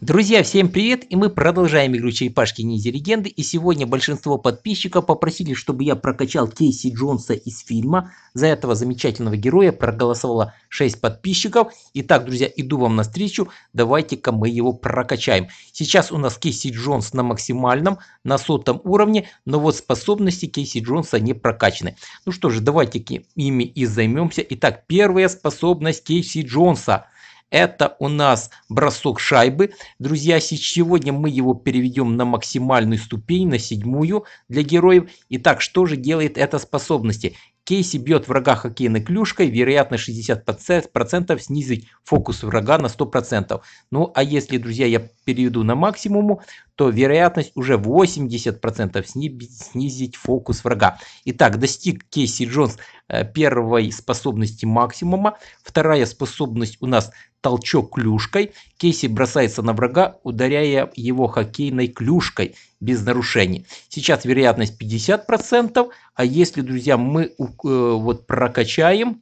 Друзья, всем привет, и мы продолжаем игру Черепашки Ниндзя Легенды, и сегодня большинство подписчиков попросили, чтобы я прокачал Кейси Джонса из фильма, за этого замечательного героя проголосовало 6 подписчиков. Итак, друзья, иду вам на встречу. давайте-ка мы его прокачаем. Сейчас у нас Кейси Джонс на максимальном, на сотом уровне, но вот способности Кейси Джонса не прокачаны. Ну что же, давайте ими и займемся. Итак, первая способность Кейси Джонса – это у нас бросок шайбы. Друзья, сегодня мы его переведем на максимальную ступень, на седьмую для героев. Итак, что же делает эта способность? Кейси бьет врага хоккейной клюшкой, вероятно 60% снизить фокус врага на 100%. Ну а если, друзья, я переведу на максимуму, то вероятность уже 80% снизить фокус врага. Итак, достиг Кейси Джонс э, первой способности максимума. Вторая способность у нас – толчок клюшкой. Кейси бросается на врага, ударяя его хоккейной клюшкой без нарушений. Сейчас вероятность 50%, а если, друзья, мы э, вот прокачаем,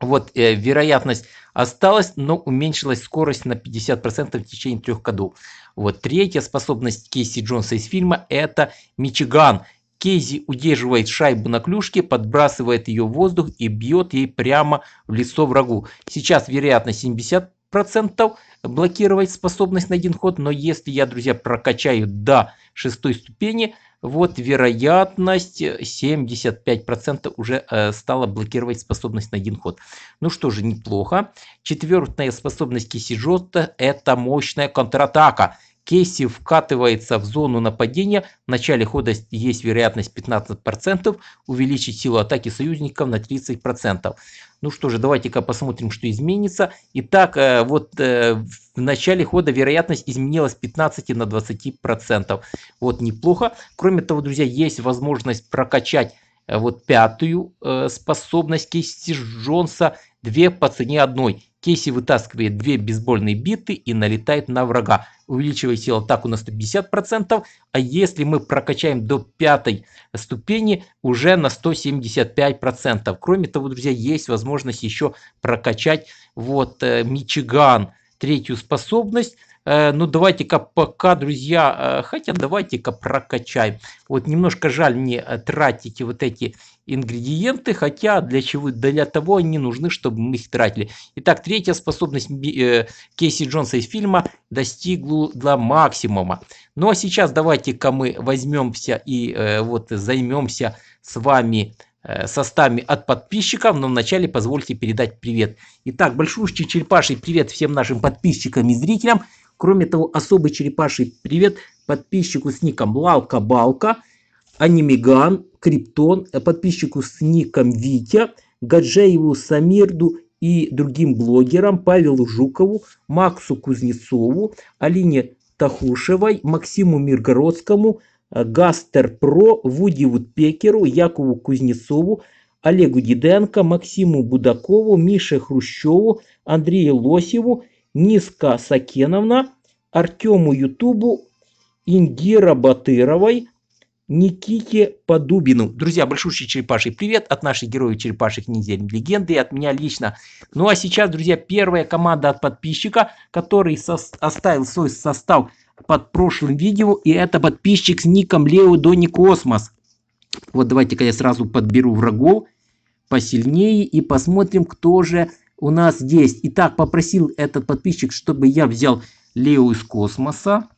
вот э, вероятность осталась, но уменьшилась скорость на 50% в течение трех кодов. Вот третья способность Кейси Джонса из фильма это Мичиган. Кейзи удерживает шайбу на клюшке, подбрасывает ее в воздух и бьет ей прямо в лицо врагу. Сейчас вероятность 70% блокировать способность на один ход, но если я, друзья, прокачаю до шестой ступени, вот вероятность 75% э, уже э, стала блокировать способность на один ход. Ну что же, неплохо. Четвертая способность Кисиджота это мощная контратака. Кейси вкатывается в зону нападения, в начале хода есть вероятность 15%, увеличить силу атаки союзников на 30%. Ну что же, давайте-ка посмотрим, что изменится. Итак, э, вот э, в начале хода вероятность изменилась с 15 на 20%. Вот неплохо. Кроме того, друзья, есть возможность прокачать э, вот пятую способность Кейси Джонса, две по цене одной. Кейси вытаскивает две бейсбольные биты и налетает на врага, увеличивая силу атаку на 150%, а если мы прокачаем до пятой ступени, уже на 175%. Кроме того, друзья, есть возможность еще прокачать вот э, Мичиган третью способность, Э, ну давайте-ка пока, друзья, э, хотя давайте-ка прокачаем. Вот немножко жаль мне э, тратить вот эти ингредиенты, хотя для чего для того они нужны, чтобы мы их тратили. Итак, третья способность Кейси Джонса из фильма достигла до максимума. Ну а сейчас давайте-ка мы возьмемся и вот займемся с вами составами от подписчиков, но вначале позвольте передать привет. Итак, большущий черепаший привет всем нашим подписчикам и зрителям. Кроме того, особый черепаший привет подписчику с ником Лалка-Балка, Анимиган, Криптон, э, подписчику с ником Витя, Гаджееву Самирду и другим блогерам Павелу Жукову, Максу Кузнецову, Алине Тахушевой, Максиму Миргородскому, э, Гастер Про, Вуди Вудпекеру, Якову Кузнецову, Олегу Диденко, Максиму Будакову, Мише Хрущеву, Андрею Лосеву Ниска Сакеновна, Артему Ютубу, Индира Батыровой, Никите Подубину. Друзья, большущий черепаший привет от наших героев черепашек недель легенды и от меня лично. Ну а сейчас, друзья, первая команда от подписчика, который оставил свой состав под прошлым видео, и это подписчик с ником Лео Дони Космос. Вот давайте-ка я сразу подберу врагов посильнее и посмотрим, кто же у нас есть. Итак, попросил этот подписчик, чтобы я взял Лео из космоса.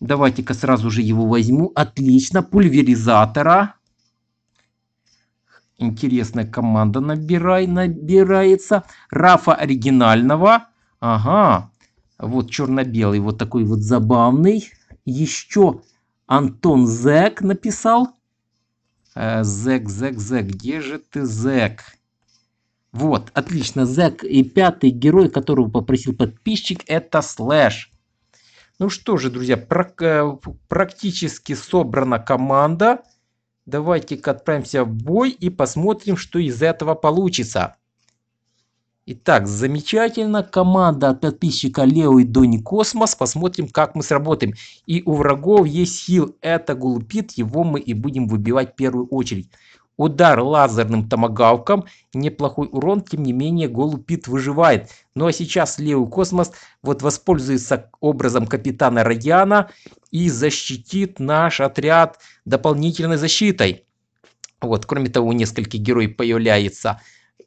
Давайте-ка сразу же его возьму. Отлично. Пульверизатора. Интересная команда набирай, набирается. Рафа оригинального. Ага. Вот черно-белый. Вот такой вот забавный. Еще Антон Зек написал. Э, Зек, Зек, Зек. Где же ты, Зек? Вот, отлично, Зэк. И пятый герой, которого попросил подписчик, это Слэш. Ну что же, друзья, э, практически собрана команда. Давайте-ка отправимся в бой и посмотрим, что из этого получится. Итак, замечательно. Команда от подписчика Лео и Дони Космос. Посмотрим, как мы сработаем. И у врагов есть хил. Это Гулпит. Его мы и будем выбивать в первую очередь. Удар лазерным томагавком, неплохой урон, тем не менее Голубит выживает. Ну а сейчас левый Космос вот воспользуется образом капитана Радиана и защитит наш отряд дополнительной защитой. Вот, кроме того, у нескольких героев появляется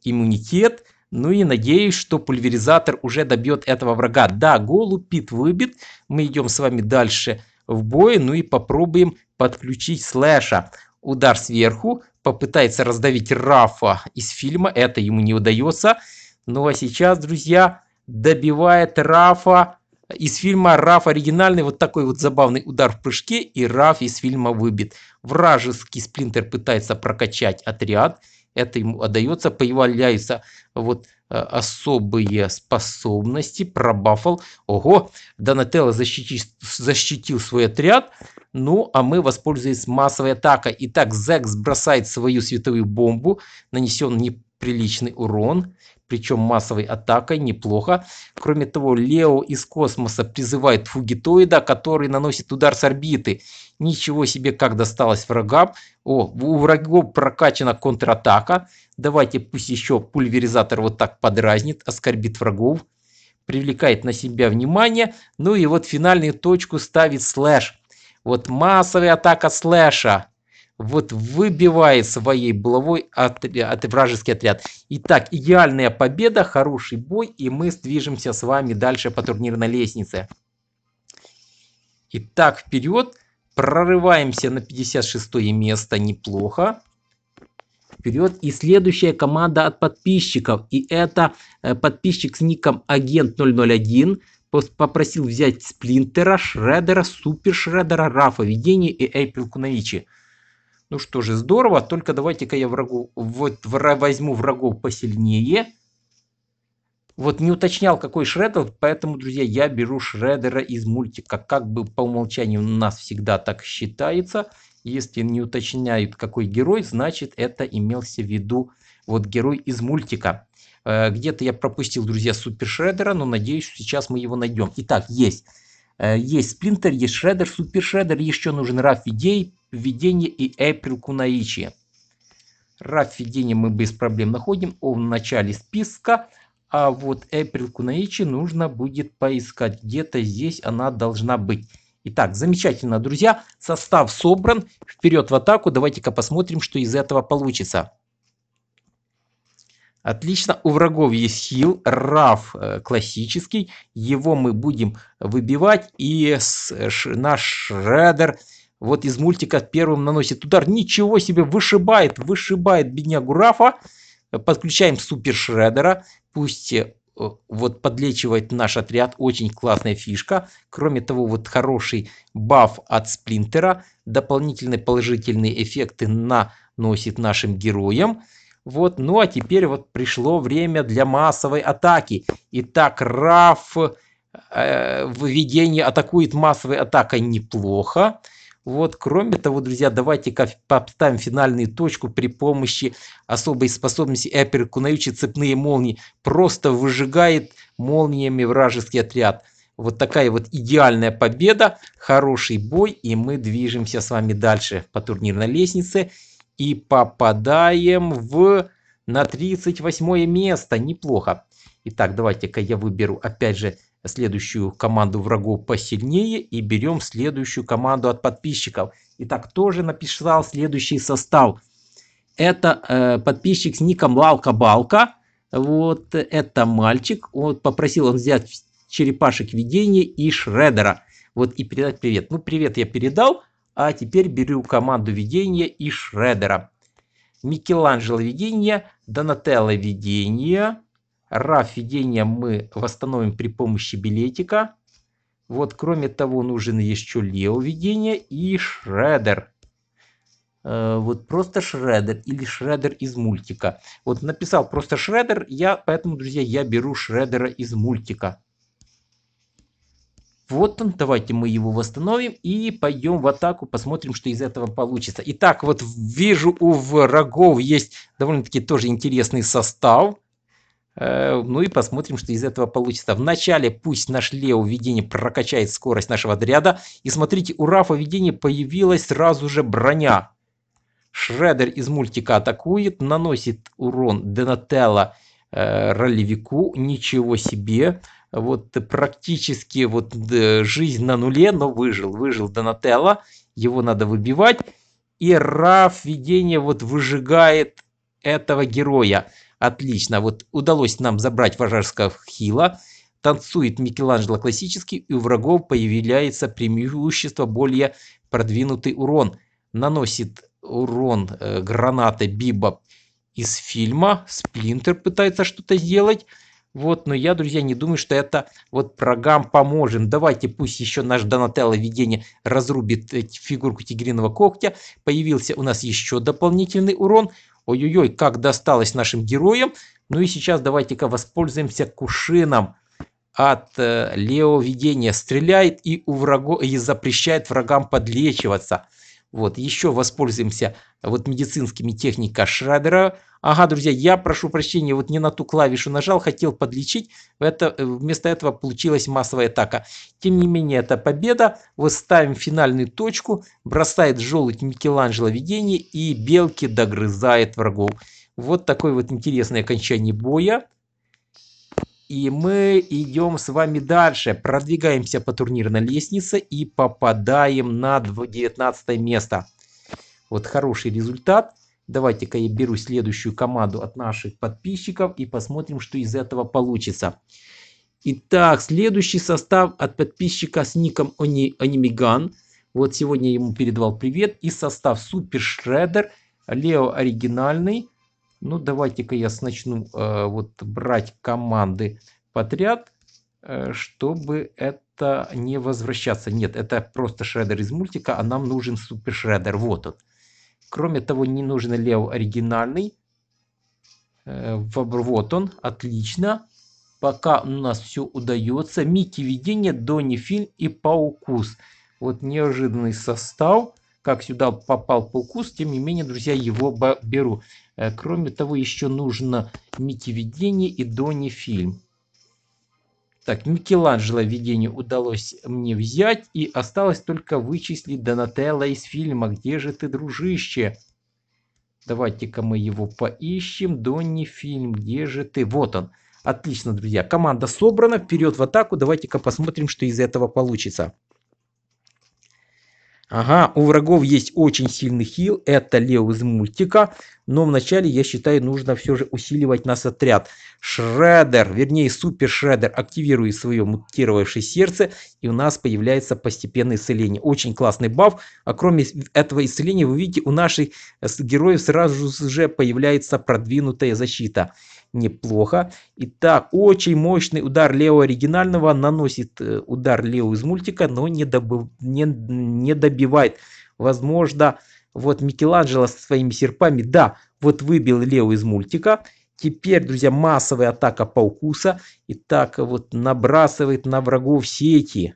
иммунитет. Ну и надеюсь, что пульверизатор уже добьет этого врага. Да, Голубит выбит, мы идем с вами дальше в бой, ну и попробуем подключить слэша. Удар сверху, попытается раздавить Рафа из фильма, это ему не удается. Ну а сейчас, друзья, добивает Рафа из фильма Раф оригинальный, вот такой вот забавный удар в прыжке, и Раф из фильма выбит. Вражеский сплинтер пытается прокачать отряд, это ему отдается, появляются вот особые способности, пробафал. Ого, Донателло защитил, защитил свой отряд. Ну, а мы воспользуемся массовой атакой. Итак, Зекс бросает свою световую бомбу, нанесен неприличный урон причем массовой атакой, неплохо. Кроме того, Лео из космоса призывает фугитоида, который наносит удар с орбиты. Ничего себе, как досталось врагам. О, у врагов прокачана контратака. Давайте пусть еще пульверизатор вот так подразнит, оскорбит врагов. Привлекает на себя внимание. Ну и вот финальную точку ставит слэш. Вот массовая атака слэша вот выбивает своей булавой от, от вражеский отряд. Итак, идеальная победа, хороший бой, и мы движемся с вами дальше по турнирной лестнице. Итак, вперед. Прорываемся на 56 место, неплохо. Вперед. И следующая команда от подписчиков. И это э, подписчик с ником Агент 001 попросил взять Сплинтера, Шредера, Супер Шредера, Рафа Ведения и Эйприл Куновичи. Ну что же, здорово, только давайте-ка я врагу, вот, возьму врагов посильнее. Вот не уточнял, какой шредер, поэтому, друзья, я беру шредера из мультика. Как бы по умолчанию у нас всегда так считается. Если не уточняют, какой герой, значит это имелся в виду вот герой из мультика. Э, где-то я пропустил, друзья, супер шредера, но надеюсь, сейчас мы его найдем. Итак, есть. Э, есть сплинтер, есть шредер, супер шредер, еще нужен раф идей, введение и April Кунаичи. Раф введение мы без проблем находим, он в начале списка, а вот April Кунаичи нужно будет поискать. Где-то здесь она должна быть. Итак, замечательно, друзья. Состав собран. Вперед в атаку. Давайте-ка посмотрим, что из этого получится. Отлично, у врагов есть хил, раф э, классический, его мы будем выбивать и наш шредер вот из мультика первым наносит удар. Ничего себе, вышибает, вышибает беднягу Рафа. Подключаем супер шредера. Пусть э, вот подлечивает наш отряд. Очень классная фишка. Кроме того, вот хороший баф от сплинтера. Дополнительные положительные эффекты наносит нашим героям. Вот, ну а теперь вот пришло время для массовой атаки. Итак, Раф э, введение атакует массовой атакой неплохо. Вот, кроме того, друзья, давайте-ка поставим финальную точку при помощи особой способности Эпер Кунаючи цепные молнии. Просто выжигает молниями вражеский отряд. Вот такая вот идеальная победа, хороший бой, и мы движемся с вами дальше по турнирной лестнице и попадаем в на 38 место, неплохо. Итак, давайте-ка я выберу опять же следующую команду врагов посильнее и берем следующую команду от подписчиков. И так тоже написал следующий состав. Это э, подписчик с ником Лалка-Балка. Вот это мальчик. Вот попросил он взять черепашек видения и Шредера. Вот и передать привет. Ну, привет я передал. А теперь беру команду видения и Шредера. Микеланджело видения, Донателло видения. RAF введение мы восстановим при помощи билетика. Вот, кроме того, нужен еще Лео введение и Шредер. Э, вот просто Шредер или Шредер из мультика. Вот написал просто Шредер, я, поэтому, друзья, я беру Шредера из мультика. Вот он, давайте мы его восстановим и пойдем в атаку, посмотрим, что из этого получится. Итак, вот вижу у врагов есть довольно-таки тоже интересный состав. Э, ну и посмотрим, что из этого получится. Вначале пусть наш Лео введение прокачает скорость нашего отряда. И смотрите, у Рафа введения появилась сразу же броня. Шредер из мультика атакует, наносит урон Денателла э, ролевику. Ничего себе. Вот практически вот э, жизнь на нуле, но выжил. Выжил Донателло. Его надо выбивать. И Раф видение вот выжигает этого героя. Отлично, вот удалось нам забрать вожарского хила. Танцует Микеланджело классический, и у врагов появляется преимущество более продвинутый урон. Наносит урон э, гранаты Биба из фильма. Сплинтер пытается что-то сделать. Вот, но я, друзья, не думаю, что это вот прогам поможем. Давайте пусть еще наш Донателло видение разрубит э, фигурку тигриного когтя. Появился у нас еще дополнительный урон. Ой-ой-ой, как досталось нашим героям. Ну и сейчас давайте-ка воспользуемся кушином от э, Лео видения. Стреляет и, у врагу, и запрещает врагам подлечиваться. Вот, еще воспользуемся э, вот медицинскими техниками Шрадера. Ага, друзья, я прошу прощения, вот не на ту клавишу нажал, хотел подлечить. Это, э, вместо этого получилась массовая атака. Тем не менее, это победа. Вот ставим финальную точку, бросает желудь Микеланджело видение и белки догрызает врагов. Вот такое вот интересное окончание боя. И мы идем с вами дальше, продвигаемся по турнирной лестнице и попадаем на 19 место. Вот хороший результат. Давайте-ка я беру следующую команду от наших подписчиков и посмотрим, что из этого получится. Итак, следующий состав от подписчика с ником Они, Анимиган. Вот сегодня я ему передавал привет. И состав Супер Шреддер, Лео Оригинальный, ну, давайте-ка я начну э, вот брать команды подряд, э, чтобы это не возвращаться. Нет, это просто шредер из мультика, а нам нужен супер шредер. Вот он. Кроме того, не нужен лев оригинальный. Э, вот он, отлично. Пока у нас все удается. Микки Видение, Донни Фильм и Паукус. Вот неожиданный состав как сюда попал паукус, тем не менее, друзья, его беру. Э, кроме того, еще нужно Микки Видение и Донни Фильм. Так, Микеланджело видение удалось мне взять, и осталось только вычислить Донателло из фильма «Где же ты, дружище?». Давайте-ка мы его поищем. Донни фильм, где же ты? Вот он. Отлично, друзья. Команда собрана, вперед в атаку. Давайте-ка посмотрим, что из этого получится. Ага, у врагов есть очень сильный хил, это Лео из мультика, но вначале, я считаю, нужно все же усиливать нас отряд. Шредер, вернее Супер Шредер, активирует свое мутировавшее сердце, и у нас появляется постепенное исцеление. Очень классный баф, а кроме этого исцеления, вы видите, у наших э, героев сразу же появляется продвинутая защита неплохо. Итак, очень мощный удар Лео оригинального наносит э, удар Лео из мультика, но не, добыв, не, не добивает. Возможно, вот Микеланджело со своими серпами, да, вот выбил Лео из мультика. Теперь, друзья, массовая атака Паукуса. И так вот набрасывает на врагов сети.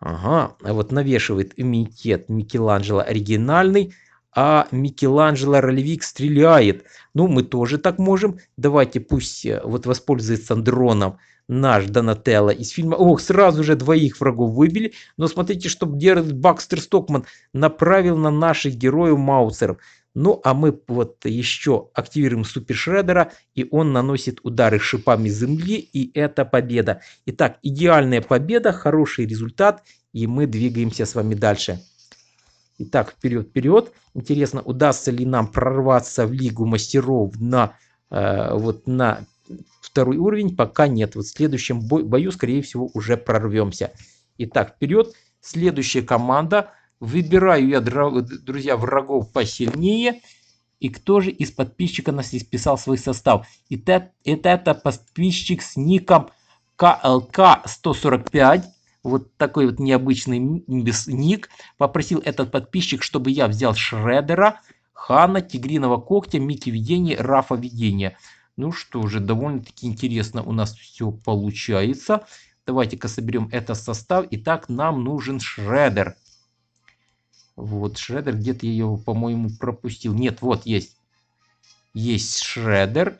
Ага, а вот навешивает иммунитет Микеланджело оригинальный а Микеланджело Ролевик стреляет. Ну, мы тоже так можем. Давайте пусть э, вот воспользуется дроном наш Донателло из фильма. Ох, сразу же двоих врагов выбили. Но смотрите, что Бакстер Стокман направил на наших героев Маусеров. Ну, а мы вот еще активируем Супер Шреддера, и он наносит удары шипами земли, и это победа. Итак, идеальная победа, хороший результат, и мы двигаемся с вами дальше. Итак, вперед, вперед. Интересно, удастся ли нам прорваться в Лигу мастеров на, э, вот на второй уровень? Пока нет. Вот в следующем бой, бою, скорее всего, уже прорвемся. Итак, вперед. Следующая команда. Выбираю я, друзья, врагов посильнее. И кто же из подписчика нас исписал свой состав? Итак, это, это подписчик с ником КЛК 145 вот такой вот необычный ник, попросил этот подписчик, чтобы я взял Шредера, Хана, Тигриного Когтя, Микки Видения, Рафа Видения. Ну что же, довольно-таки интересно у нас все получается. Давайте-ка соберем этот состав. Итак, нам нужен Шредер. Вот, Шредер, где-то я его, по-моему, пропустил. Нет, вот есть. Есть Шредер.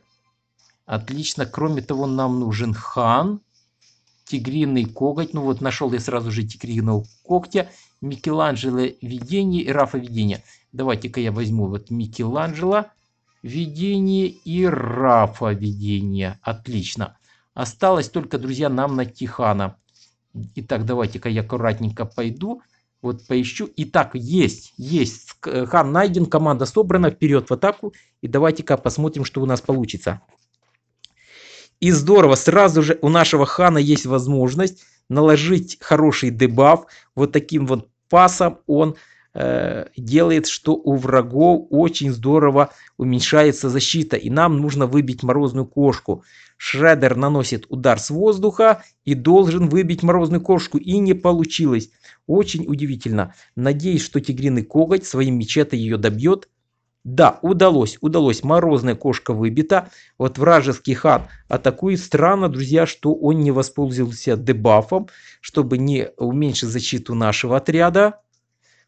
Отлично. Кроме того, нам нужен Хан тигриный коготь. Ну вот нашел я сразу же тигриного когтя. Микеланджело видение и Рафа видение. Давайте-ка я возьму вот Микеланджело видение и Рафа видение. Отлично. Осталось только, друзья, нам на Тихана. Итак, давайте-ка я аккуратненько пойду. Вот поищу. Итак, есть, есть. Хан найден, команда собрана. Вперед в атаку. И давайте-ка посмотрим, что у нас получится. И здорово, сразу же у нашего хана есть возможность наложить хороший дебаф. Вот таким вот пасом он э, делает, что у врагов очень здорово уменьшается защита. И нам нужно выбить морозную кошку. Шредер наносит удар с воздуха и должен выбить морозную кошку. И не получилось. Очень удивительно. Надеюсь, что тигриный коготь своим мечета ее добьет. Да, удалось, удалось. Морозная кошка выбита. Вот вражеский хан атакует. Странно, друзья, что он не воспользовался дебафом, чтобы не уменьшить защиту нашего отряда.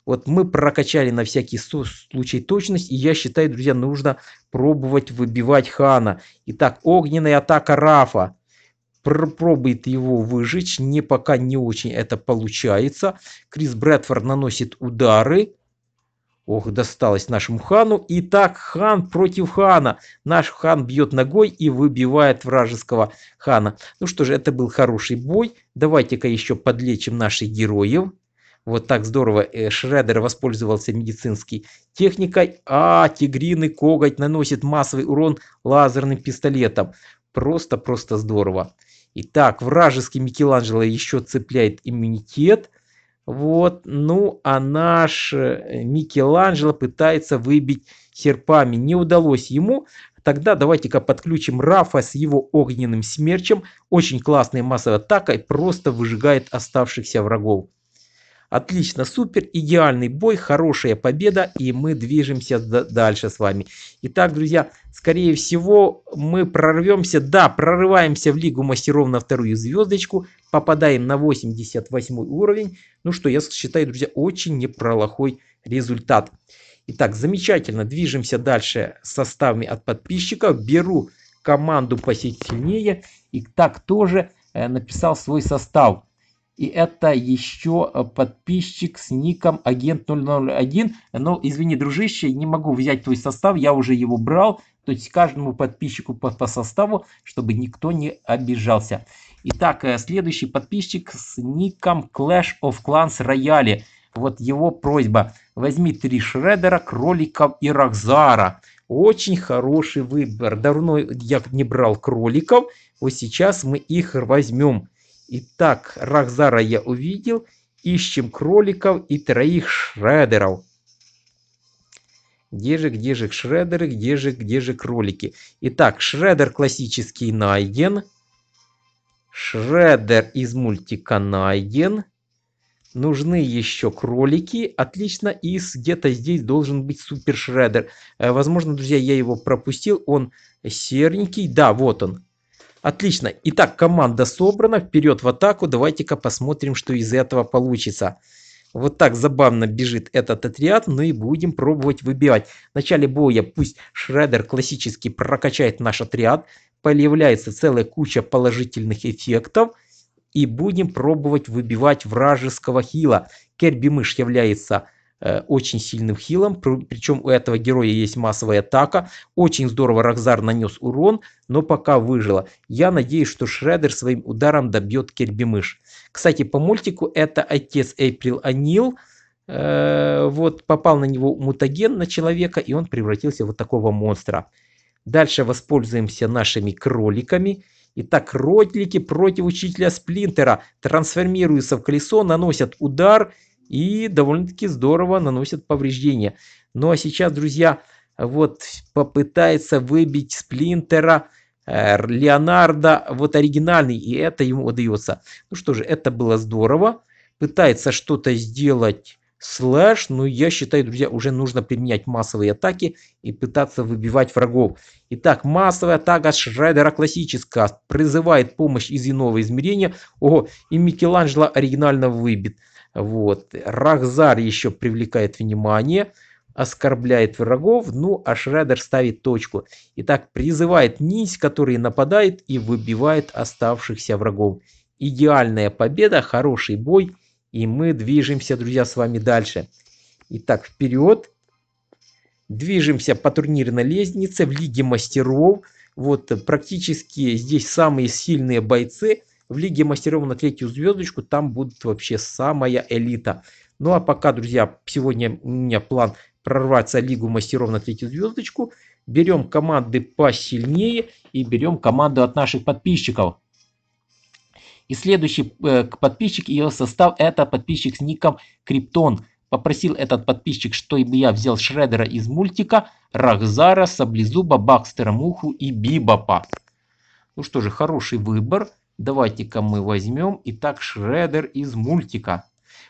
Вот мы прокачали на всякий случай точность, и я считаю, друзья, нужно пробовать выбивать хана. Итак, огненная атака Рафа. Пробует его выжечь, не пока не очень это получается. Крис Брэдфорд наносит удары. Ох, досталось нашему хану. Итак, хан против хана. Наш хан бьет ногой и выбивает вражеского хана. Ну что же, это был хороший бой. Давайте-ка еще подлечим наших героев. Вот так здорово э, Шредер воспользовался медицинской техникой. А тигриный коготь наносит массовый урон лазерным пистолетом. Просто-просто здорово. Итак, вражеский Микеланджело еще цепляет иммунитет. Вот, ну а наш э, Микеланджело пытается выбить серпами. Не удалось ему. Тогда давайте-ка подключим Рафа с его огненным смерчем. Очень классная массовая атака и просто выжигает оставшихся врагов. Отлично, супер, идеальный бой, хорошая победа, и мы движемся дальше с вами. Итак, друзья, скорее всего, мы прорвемся, да, прорываемся в Лигу Мастеров на вторую звездочку, попадаем на 88 уровень. Ну что, я считаю, друзья, очень неплохой результат. Итак, замечательно, движемся дальше составами от подписчиков, беру команду посетить сильнее. И так тоже э, написал свой состав. И это еще э, подписчик с ником агент 001. Но, ну, извини, дружище, не могу взять твой состав, я уже его брал. То есть каждому подписчику по, по составу, чтобы никто не обижался. Итак, э, следующий подписчик с ником Clash of Clans Royale. Вот его просьба. Возьми три Шредера, Кролика и Рокзара. Очень хороший выбор. Давно я не брал кроликов, вот сейчас мы их возьмем. Итак, Рахзара я увидел. Ищем кроликов и троих шредеров. Где же, где же шредеры, где же, где же кролики? Итак, шредер классический найден. Шредер из мультика найден. Нужны еще кролики. Отлично. И где-то здесь должен быть супер шредер. Э, возможно, друзья, я его пропустил. Он серенький. Да, вот он. Отлично. Итак, команда собрана. Вперед в атаку. Давайте-ка посмотрим, что из этого получится. Вот так забавно бежит этот отряд, ну и будем пробовать выбивать. В начале боя пусть Шредер классически прокачает наш отряд, появляется целая куча положительных эффектов, и будем пробовать выбивать вражеского хила. Керби-мышь является Э, очень сильным хилом, причем у этого героя есть массовая атака, очень здорово Рокзар нанес урон, но пока выжила. Я надеюсь, что Шредер своим ударом добьет Кербимыш. Кстати, по мультику это отец Эйприл Анил, э, вот попал на него мутаген на человека, и он превратился в вот такого монстра. Дальше воспользуемся нашими кроликами. Итак, кролики против учителя Сплинтера трансформируются в колесо, наносят удар – и довольно-таки здорово наносят повреждения. Ну а сейчас, друзья, вот попытается выбить сплинтера э, Леонардо, вот оригинальный, и это ему удается. Ну что же, это было здорово. Пытается что-то сделать слэш, но ну, я считаю, друзья, уже нужно применять массовые атаки и пытаться выбивать врагов. Итак, массовая атака Шредера классическая, призывает помощь из иного измерения. Ого, и Микеланджело оригинально выбит. Вот. Рахзар еще привлекает внимание, оскорбляет врагов, ну а Шредер ставит точку. Итак, призывает нись, который нападает и выбивает оставшихся врагов. Идеальная победа, хороший бой. И мы движемся, друзья, с вами дальше. Итак, вперед. Движемся по турнирной лестнице в Лиге Мастеров. Вот практически здесь самые сильные бойцы – в Лиге Мастеров на третью звездочку там будет вообще самая элита. Ну а пока, друзья, сегодня у меня план прорваться Лигу Мастеров на третью звездочку. Берем команды посильнее и берем команду от наших подписчиков. И следующий э, подписчик, ее состав, это подписчик с ником Криптон. Попросил этот подписчик, чтобы я взял Шредера из мультика, Рахзара, Саблезуба, Бакстера, Муху и Бибопа. Ну что же, хороший выбор. Давайте-ка мы возьмем итак Шредер из мультика.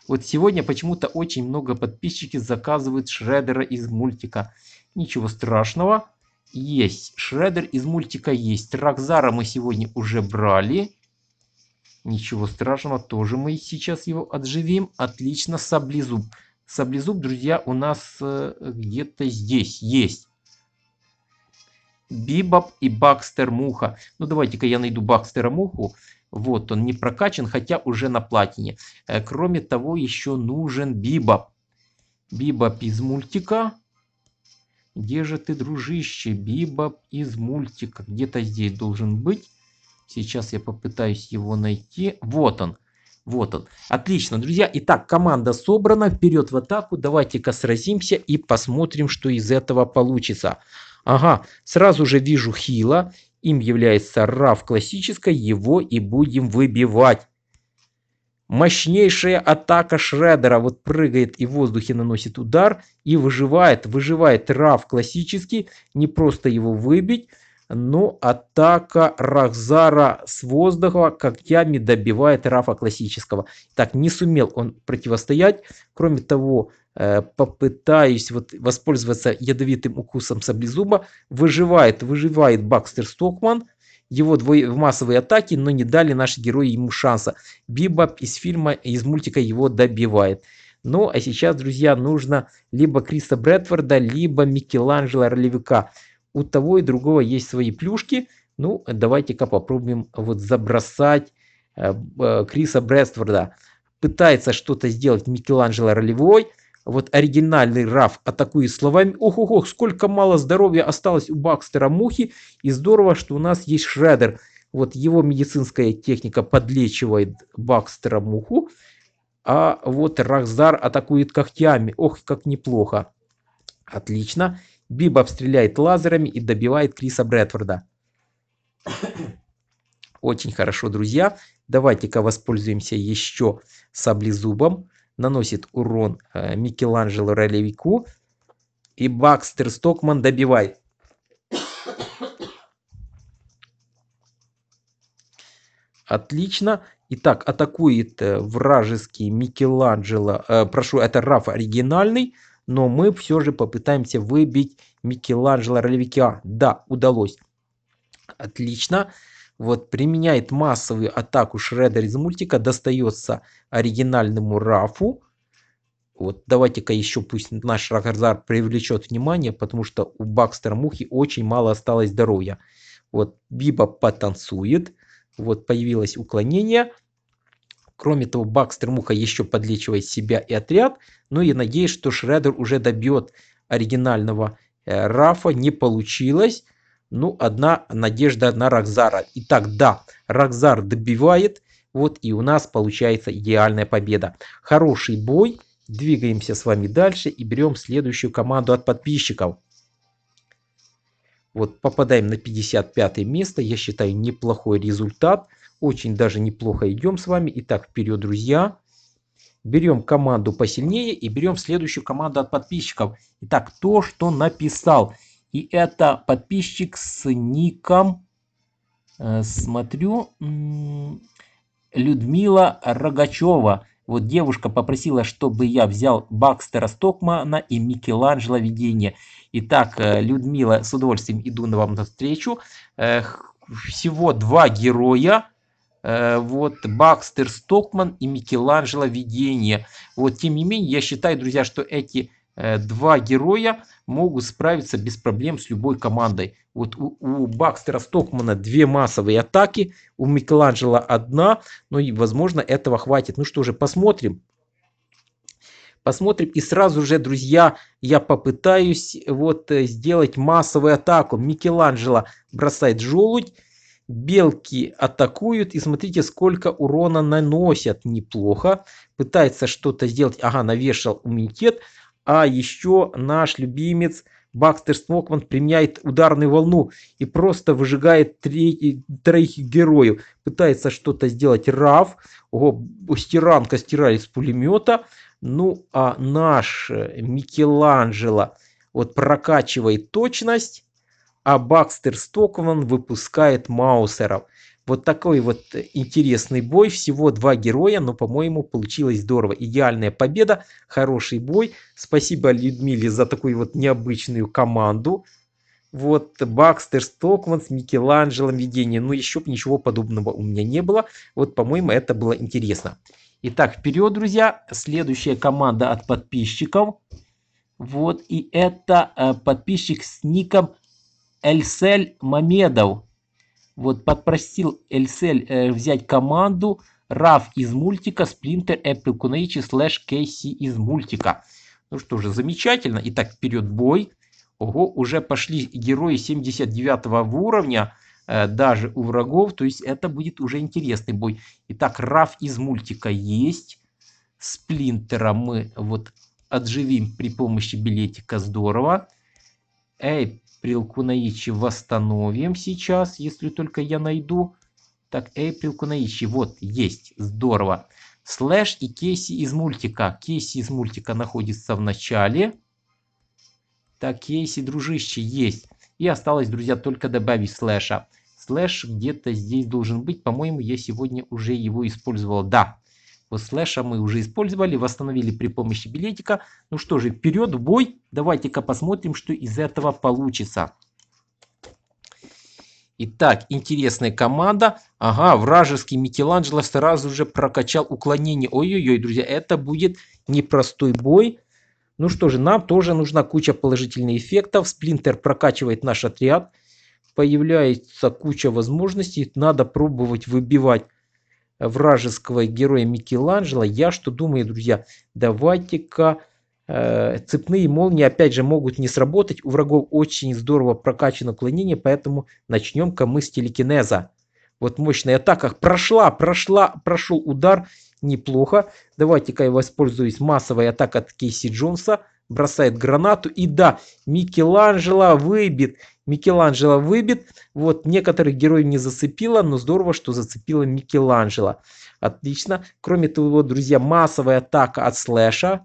Вот сегодня почему-то очень много подписчики заказывают Шредера из мультика. Ничего страшного. Есть. Шредер из мультика есть. Рокзара мы сегодня уже брали. Ничего страшного. Тоже мы сейчас его отживим. Отлично. Саблезуб. Саблезуб, друзья, у нас э, где-то здесь есть. Бибоп и Бакстер Муха. Ну, давайте-ка я найду Бакстера Муху. Вот он, не прокачан, хотя уже на платине. Э, кроме того, еще нужен Бибоп. Бибоп из мультика. Где же ты, дружище? Бибоп из мультика. Где-то здесь должен быть. Сейчас я попытаюсь его найти. Вот он. Вот он. Отлично, друзья. Итак, команда собрана. Вперед в атаку. Давайте-ка сразимся и посмотрим, что из этого получится. Ага, сразу же вижу хила. Им является Раф классической. Его и будем выбивать. Мощнейшая атака Шредера. Вот прыгает и в воздухе наносит удар. И выживает. Выживает Раф классический. Не просто его выбить. Ну, атака Рахзара с воздуха когтями добивает Рафа классического. Так, не сумел он противостоять. Кроме того, э, попытаюсь вот воспользоваться ядовитым укусом саблезуба. Выживает, выживает Бакстер Стокман. Его двое в массовые атаки, но не дали наши герои ему шанса. Бибоп из фильма, из мультика его добивает. Ну, а сейчас, друзья, нужно либо Криса Брэдфорда, либо Микеланджело Ролевика у того и другого есть свои плюшки. Ну, давайте-ка попробуем вот забросать э, э, Криса Брестфорда. Пытается что-то сделать Микеланджело ролевой. Вот оригинальный Раф атакует словами. Ох, ох, ох, сколько мало здоровья осталось у Бакстера Мухи. И здорово, что у нас есть Шредер. Вот его медицинская техника подлечивает Бакстера Муху. А вот Рахзар атакует когтями. Ох, как неплохо. Отлично. Бибов стреляет лазерами и добивает Криса Брэдфорда. Очень хорошо, друзья. Давайте-ка воспользуемся еще саблезубом. Наносит урон э, Микеланджело Ролевику. И Бакстер Стокман добивает. Отлично. Итак, атакует э, вражеский Микеланджело. Э, прошу, это Раф оригинальный но мы все же попытаемся выбить Микеланджело Ролевикиа. Да, удалось. Отлично. Вот применяет массовую атаку Шредер из мультика, достается оригинальному Рафу. Вот давайте-ка еще пусть наш Рахарзар привлечет внимание, потому что у Бакстера Мухи очень мало осталось здоровья. Вот Биба потанцует. Вот появилось уклонение. Кроме того, Бакстер Муха еще подлечивает себя и отряд. Ну и надеюсь, что Шредер уже добьет оригинального э, Рафа. Не получилось. Ну, одна надежда на Рокзара. Итак, да, Рокзар добивает. Вот и у нас получается идеальная победа. Хороший бой. Двигаемся с вами дальше и берем следующую команду от подписчиков. Вот попадаем на 55 место. Я считаю неплохой результат очень даже неплохо идем с вами. Итак, вперед, друзья. Берем команду посильнее и берем следующую команду от подписчиков. Итак, то, что написал. И это подписчик с ником, э, смотрю, Людмила Рогачева. Вот девушка попросила, чтобы я взял Бакстера Стокмана и Микеланджело Видение. Итак, э, Людмила, с удовольствием иду на вам навстречу. Всего два героя. Э, вот Бакстер Стокман и Микеланджело Видение. Вот, тем не менее, я считаю, друзья, что эти э, два героя могут справиться без проблем с любой командой. Вот у, у Бакстера Стокмана две массовые атаки, у Микеланджело одна, ну и, возможно, этого хватит. Ну что же, посмотрим. Посмотрим. И сразу же, друзья, я попытаюсь вот э, сделать массовую атаку. Микеланджело бросает желудь. Белки атакуют, и смотрите, сколько урона наносят неплохо. Пытается что-то сделать. Ага, навешал иммунитет. А еще наш любимец Бакстер Смокман применяет ударную волну и просто выжигает троих героев. Пытается что-то сделать Раф. Ого, стиранка стирает с пулемета. Ну, а наш э, Микеланджело вот прокачивает точность а Бакстер Стокован выпускает Маусеров. Вот такой вот интересный бой. Всего два героя, но, по-моему, получилось здорово. Идеальная победа, хороший бой. Спасибо Людмиле за такую вот необычную команду. Вот Бакстер Стокман с Микеланджелом видение. Ну, еще бы ничего подобного у меня не было. Вот, по-моему, это было интересно. Итак, вперед, друзья. Следующая команда от подписчиков. Вот, и это э, подписчик с ником Эльсель Мамедов вот попросил Эльсель э, взять команду RAF из мультика Splinter Apple Kunachi slash Casey из мультика. Ну что же, замечательно. Итак, вперед бой. Ого, уже пошли герои 79 уровня, э, даже у врагов. То есть это будет уже интересный бой. Итак, RAF из мультика есть. Сплинтера мы вот отживим при помощи билетика. Здорово. Эй, Эйприл Кунаичи восстановим сейчас, если только я найду. Так, Эйприл Кунаичи, вот, есть, здорово. Слэш и Кейси из мультика. Кейси из мультика находится в начале. Так, Кейси, дружище, есть. И осталось, друзья, только добавить слэша. Слэш где-то здесь должен быть. По-моему, я сегодня уже его использовал. Да, слэша мы уже использовали, восстановили при помощи билетика. Ну что же, вперед в бой. Давайте-ка посмотрим, что из этого получится. Итак, интересная команда. Ага, вражеский Микеланджело сразу же прокачал уклонение. Ой-ой-ой, друзья, это будет непростой бой. Ну что же, нам тоже нужна куча положительных эффектов. Сплинтер прокачивает наш отряд. Появляется куча возможностей. Надо пробовать выбивать вражеского героя Микеланджело. Я что думаю, друзья, давайте-ка э, цепные молнии, опять же, могут не сработать. У врагов очень здорово прокачано уклонение, поэтому начнем-ка мы с телекинеза. Вот мощная атака прошла, прошла, прошел удар неплохо. Давайте-ка я воспользуюсь массовой атакой от Кейси Джонса бросает гранату. И да, Микеланджело выбит. Микеланджело выбит. Вот некоторых героев не зацепило, но здорово, что зацепило Микеланджело. Отлично. Кроме того, друзья, массовая атака от слэша.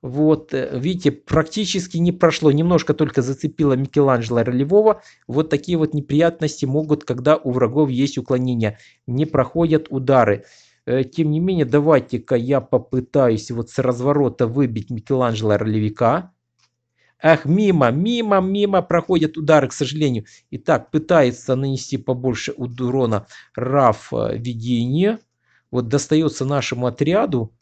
Вот, э, видите, практически не прошло. Немножко только зацепило Микеланджело ролевого. Вот такие вот неприятности могут, когда у врагов есть уклонения. Не проходят удары. Э, тем не менее, давайте-ка я попытаюсь вот с разворота выбить Микеланджело ролевика. Ах, мимо, мимо, мимо проходят удары, к сожалению. Итак, пытается нанести побольше урона Раф э, Видение. Вот достается нашему отряду.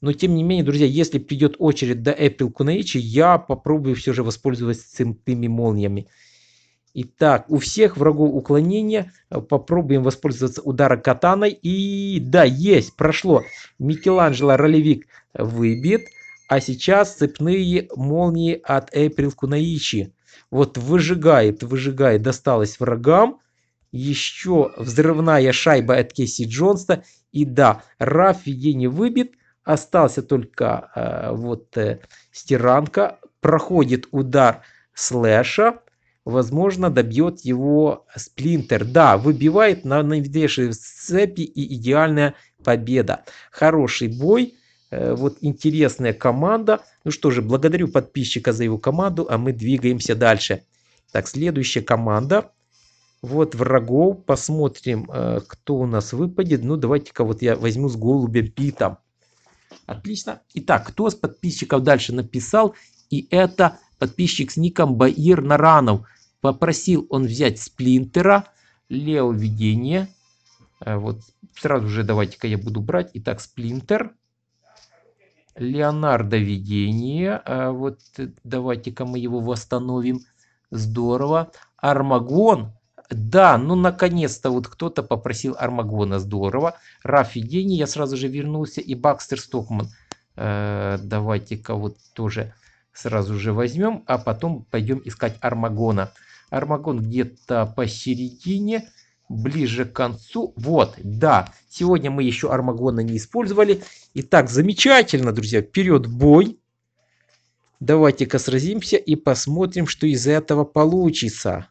Но тем не менее, друзья, если придет очередь до Apple Кунэйчи, я попробую все же воспользоваться цветными молниями. Итак, у всех врагов уклонения. Э, попробуем воспользоваться ударом катаной. И да, есть, прошло. Микеланджело ролевик выбит. А сейчас цепные молнии от Эйприл Кунаичи. Вот выжигает, выжигает, досталось врагам. Еще взрывная шайба от Кейси Джонса. И да, Раф ей не выбит. Остался только э, вот э, стиранка. Проходит удар слэша возможно, добьет его сплинтер. Да, выбивает на наивдейшей цепи и идеальная победа. Хороший бой. Э, вот интересная команда. Ну что же, благодарю подписчика за его команду, а мы двигаемся дальше. Так, следующая команда. Вот врагов. Посмотрим, э, кто у нас выпадет. Ну, давайте-ка вот я возьму с голубя Питом. Отлично. Итак, кто с подписчиков дальше написал? И это подписчик с ником Баир Наранов. Попросил он взять сплинтера, лео видение. Э, вот сразу же давайте-ка я буду брать. Итак, сплинтер. Леонардо видение. Э, вот э, давайте-ка мы его восстановим. Здорово. Армагон. Да, ну наконец-то вот кто-то попросил Армагона. Здорово. Раф видение. Я сразу же вернулся. И Бакстер Стокман. Давайте-ка вот тоже сразу же возьмем, а потом пойдем искать Армагона. Армагон где-то посередине, ближе к концу. Вот, да, сегодня мы еще Армагона не использовали. Итак, замечательно, друзья, вперед бой. Давайте-ка сразимся и посмотрим, что из этого получится.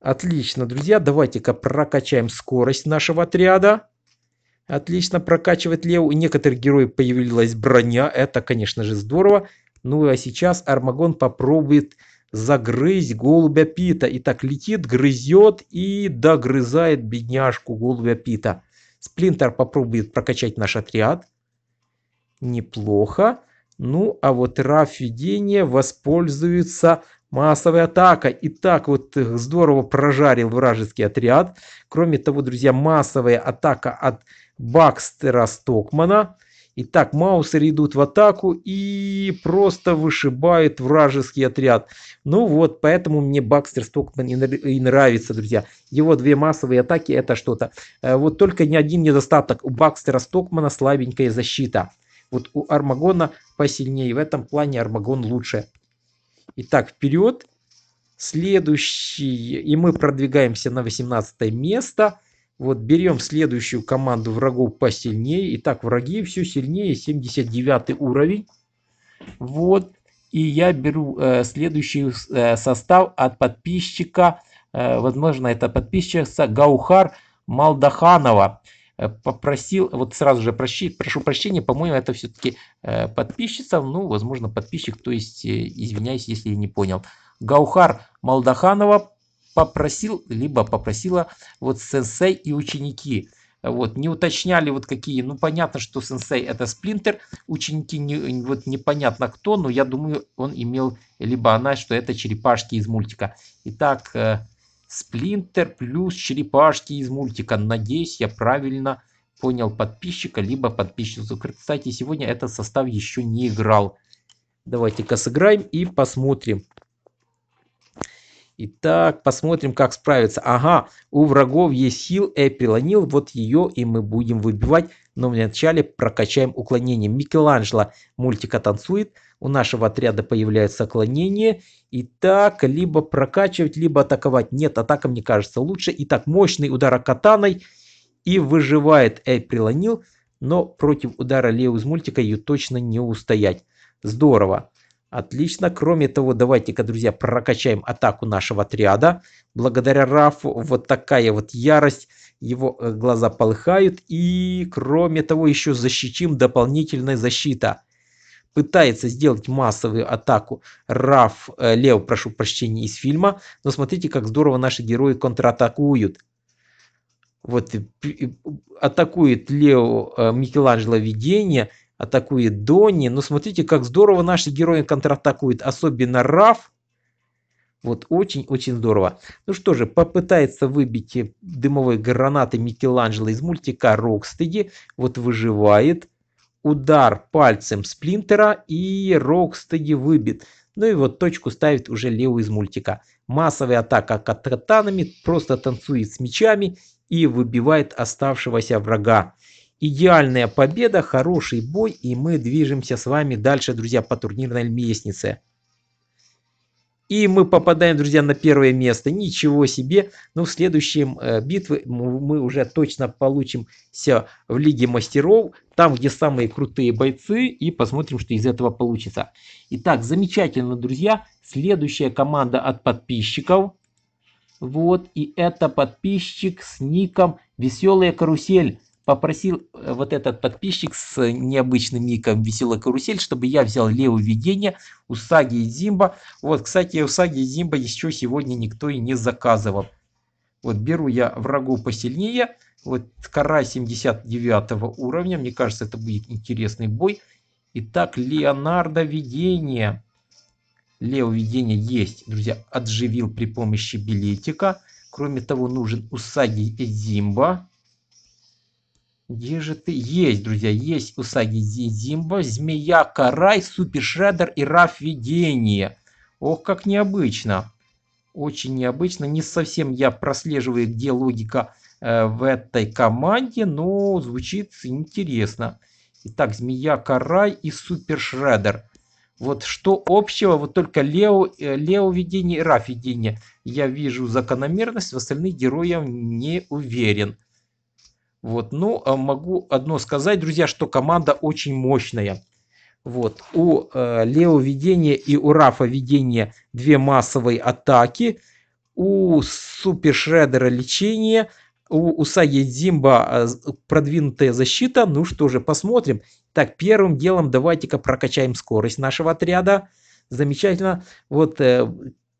Отлично, друзья, давайте-ка прокачаем скорость нашего отряда. Отлично прокачивает Лео. У некоторых героев появилась броня. Это, конечно же, здорово. Ну а сейчас Армагон попробует загрызть голубя Пита. И так летит, грызет и догрызает бедняжку голубя Пита. Сплинтер попробует прокачать наш отряд. Неплохо. Ну, а вот Раф Видения воспользуется массовой атакой. И так вот э, здорово прожарил вражеский отряд. Кроме того, друзья, массовая атака от Бакстера Стокмана – Итак, маусеры идут в атаку и просто вышибают вражеский отряд. Ну вот, поэтому мне Бакстер Стокман и нравится, друзья. Его две массовые атаки это что-то. Э, вот только ни один недостаток. У Бакстера Стокмана слабенькая защита. Вот у Армагона посильнее. В этом плане Армагон лучше. Итак, вперед. Следующий. И мы продвигаемся на 18 место. Вот берем следующую команду врагов посильнее. Итак, враги все сильнее. 79 уровень. Вот. И я беру э, следующий э, состав от подписчика. Э, возможно, это подписчица Гаухар Малдаханова. Э, попросил, вот сразу же прощи, прошу прощения, по-моему, это все-таки э, подписчица. Ну, возможно, подписчик, то есть, э, извиняюсь, если я не понял. Гаухар Малдаханова попросил, либо попросила вот сенсей и ученики. Вот, не уточняли вот какие, ну понятно, что сенсей это сплинтер, ученики не, вот непонятно кто, но я думаю он имел, либо она, что это черепашки из мультика. Итак, э, сплинтер плюс черепашки из мультика, надеюсь я правильно понял подписчика, либо подписчицу. Кстати, сегодня этот состав еще не играл. Давайте-ка сыграем и посмотрим. Итак, посмотрим, как справиться. Ага, у врагов есть хил эпилонил, вот ее и мы будем выбивать. Но вначале прокачаем уклонение. Микеланджело мультика танцует. У нашего отряда появляется уклонение. Итак, либо прокачивать, либо атаковать. Нет, атака мне кажется лучше. Итак, мощный удар катаной. И выживает эпилонил. Но против удара Лео из мультика ее точно не устоять. Здорово. Отлично. Кроме того, давайте-ка, друзья, прокачаем атаку нашего отряда. Благодаря Рафу вот такая вот ярость. Его э, глаза полыхают. И, кроме того, еще защитим дополнительная защита. Пытается сделать массовую атаку Раф, э, Лев, прошу прощения, из фильма. Но смотрите, как здорово наши герои контратакуют. Вот атакует Лео э, Микеланджело видение – атакует Донни. но смотрите, как здорово наши герои контратакуют, особенно Раф. Вот очень-очень здорово. Ну что же, попытается выбить э, дымовые гранаты Микеланджело из мультика Рокстеди. Вот выживает. Удар пальцем Сплинтера и Рокстеди выбит. Ну и вот точку ставит уже Лео из мультика. Массовая атака кататанами, просто танцует с мечами и выбивает оставшегося врага. Идеальная победа, хороший бой, и мы движемся с вами дальше, друзья, по турнирной лестнице. И мы попадаем, друзья, на первое место. Ничего себе. Но ну, в следующем э, битве мы уже точно получимся в Лиге Мастеров. Там, где самые крутые бойцы. И посмотрим, что из этого получится. Итак, замечательно, друзья. Следующая команда от подписчиков. Вот. И это подписчик с ником Веселая Карусель попросил э, вот этот подписчик с э, необычным ником Веселая Карусель, чтобы я взял Лео Видение, Усаги и Зимба. Вот, кстати, Усаги и Зимба еще сегодня никто и не заказывал. Вот беру я врагу посильнее. Вот Кара 79 уровня. Мне кажется, это будет интересный бой. Итак, Леонардо Видение. Лео Видение есть, друзья, отживил при помощи билетика. Кроме того, нужен Усаги и Зимба. Где же ты? Есть, друзья, есть Усаги Зимба, Змея Карай, Супер Шреддер и Раф Видение. Ох, как необычно. Очень необычно. Не совсем я прослеживаю, где логика э, в этой команде, но звучит интересно. Итак, Змея Карай и Супер Шреддер. Вот что общего, вот только Лео, э, Лео видение и Раф видение. Я вижу закономерность, в остальных героях не уверен. Вот, но а, могу одно сказать, друзья, что команда очень мощная. Вот. У э, Лео видения и у Рафа видения две массовые атаки. У Супер Шредера лечение. У Усаги Зимба а, продвинутая защита. Ну что же, посмотрим. Так, первым делом давайте-ка прокачаем скорость нашего отряда. Замечательно. Вот э,